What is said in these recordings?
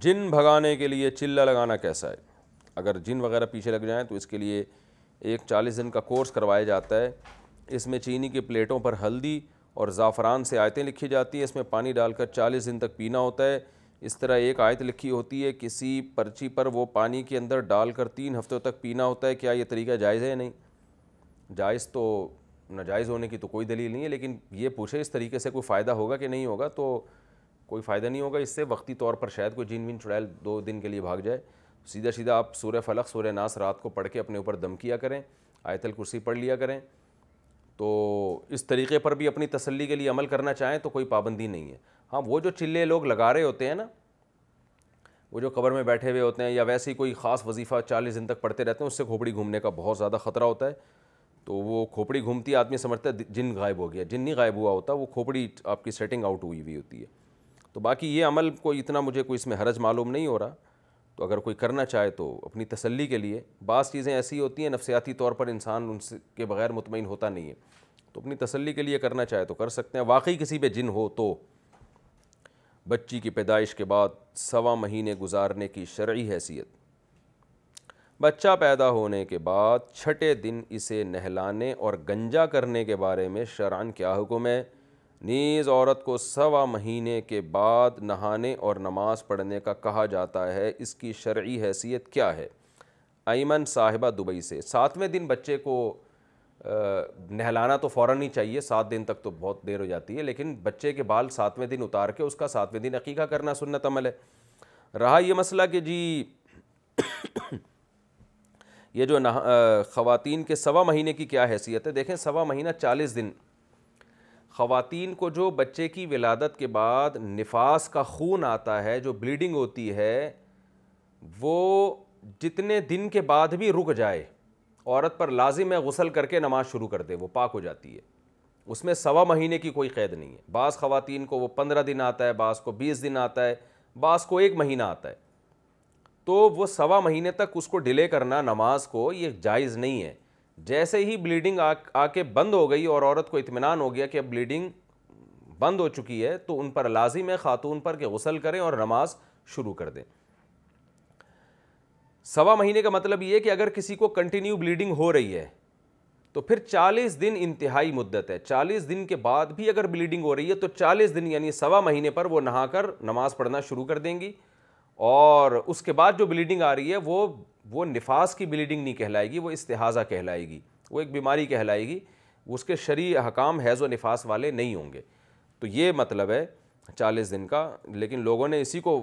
जिन भगाने के लिए चिल्ला लगाना कैसा है अगर जिन वगैरह पीछे लग जाएँ तो इसके लिए एक चालीस दिन का कोर्स करवाया जाता है इसमें चीनी की प्लेटों पर हल्दी और ज़ाफ़रान से आयतें लिखी जाती हैं इसमें पानी डालकर चालीस दिन तक पीना होता है इस तरह एक आयत लिखी होती है किसी पर्ची पर वो पानी के अंदर डालकर तीन हफ्तों तक पीना होता है क्या ये तरीका जायज़ है या नहीं जायज़ तो नाजायज़ होने की तो कोई दलील नहीं है लेकिन ये पूछे इस तरीके से कोई फ़ायदा होगा कि नहीं होगा तो कोई फ़ायदा नहीं होगा इससे वक्ती तौर पर शायद कोई जिन विन चुड़ैल दो दिन के लिए भाग जाए सीधा सीधा आप सूर्य फलक सूर्य नास रात को पढ़ के अपने ऊपर दम किया करें आयतल कुर्सी पढ़ लिया करें तो इस तरीके पर भी अपनी तसल्ली के लिए अमल करना चाहें तो कोई पाबंदी नहीं है हाँ वो जो चिल्ले लोग लगा रहे होते हैं ना वो जो कबर में बैठे हुए होते हैं या वैसे ही कोई ख़ास वजीफ़ा चालीस दिन तक पढ़ते रहते हैं उससे खोपड़ी घूमने का बहुत ज़्यादा ख़तरा होता है तो वो खोपड़ी घूमती आदमी समझता है जिन गायब हो गया जिन नहीं गायब हुआ होता वो खोपड़ी आपकी सेटिंग आउट हुई हुई होती है तो बाकी ये अमल कोई इतना मुझे कोई इसमें हरज मालूम नहीं हो रहा तो अगर कोई करना चाहे तो अपनी तसल्ली के लिए बाज़ चीज़ें ऐसी होती हैं नफसियाती तौर पर इंसान उनसे के बगैर मुतमिन होता नहीं है तो अपनी तसली के लिए करना चाहे तो कर सकते हैं वाकई किसी पर जिन हो तो बच्ची की पैदाइश के बाद सवा महीने गुजारने की शर्य हैसियत बच्चा पैदा होने के बाद छठे दिन इसे नहलाने और गंजा करने के बारे में शरान क्या हुक्म है नीज़ औरत को सवा महीने के बाद नहाने और नमाज़ पढ़ने का कहा जाता है इसकी शर्य हैसियत क्या है ऐमन साहिबा दुबई से सातवें दिन बच्चे को नहलाना तो फ़ौर ही चाहिए सात दिन तक तो बहुत देर हो जाती है लेकिन बच्चे के बाल सातवें दिन उतार के उसका सातवें दिन अकीका करना सुन्नत अमल है रहा ये मसला कि जी ये जो नहा खवातीन के सवा महीने की क्या हैसियत है देखें सवा महीना चालीस दिन ख़वातीन को जो बच्चे की विलादत के बाद नफास का खून आता है जो ब्लीडिंग होती है वो जितने दिन के बाद भी रुक जाए औरत पर लाजिम है गसल करके नमाज शुरू कर दे वो पाक हो जाती है उसमें सवा महीने की कोई कैद नहीं है बास ख़वातीन को वो पंद्रह दिन आता है बाज़ को बीस दिन आता है बाज़ को एक महीना आता है तो वो सवा महीने तक उसको डिले करना नमाज को ये जायज़ नहीं है जैसे ही ब्लीडिंग आ आके बंद हो गई और औरत को इतमान हो गया कि अब ब्लीडिंग बंद हो चुकी है तो उन पर लाजिम है खातून पर कि गसल करें और नमाज शुरू कर दें सवा महीने का मतलब ये कि अगर किसी को कंटिन्यू ब्लीडिंग हो रही है तो फिर 40 दिन इंतहाई मुद्दत है 40 दिन के बाद भी अगर ब्लीडिंग हो रही है तो 40 दिन यानी सवा महीने पर वो नहाकर नमाज़ पढ़ना शुरू कर देंगी और उसके बाद जो ब्लीडिंग आ रही है वो वो निफास की ब्लीडिंग नहीं कहलाएगी वो इस्तेहाज़ा कहलाएगी वो एक बीमारी कहलाएगी उसके शरी हकाम हैज़ व निफास वाले नहीं होंगे तो ये मतलब है चालीस दिन का लेकिन लोगों ने इसी को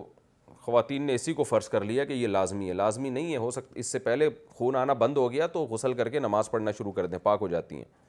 खातन ने इसी को फ़र्ज़ कर लिया कि ये लाजमी है लाजमी नहीं है हो सकता इससे पहले खून आना बंद हो गया तो गसल करके नमाज़ पढ़ना शुरू कर दें पाक हो जाती हैं